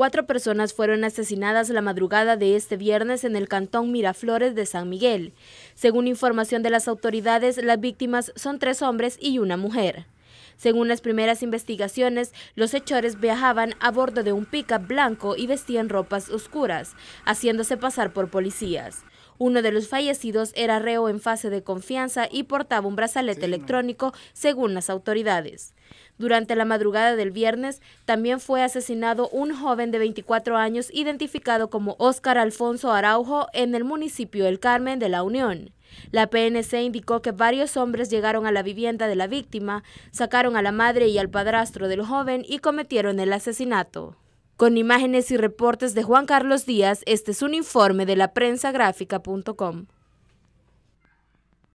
Cuatro personas fueron asesinadas la madrugada de este viernes en el cantón Miraflores de San Miguel. Según información de las autoridades, las víctimas son tres hombres y una mujer. Según las primeras investigaciones, los hechores viajaban a bordo de un pick blanco y vestían ropas oscuras, haciéndose pasar por policías. Uno de los fallecidos era reo en fase de confianza y portaba un brazalete electrónico, según las autoridades. Durante la madrugada del viernes, también fue asesinado un joven de 24 años identificado como Óscar Alfonso Araujo en el municipio El Carmen de La Unión. La PNC indicó que varios hombres llegaron a la vivienda de la víctima, sacaron a la madre y al padrastro del joven y cometieron el asesinato. Con imágenes y reportes de Juan Carlos Díaz, este es un informe de la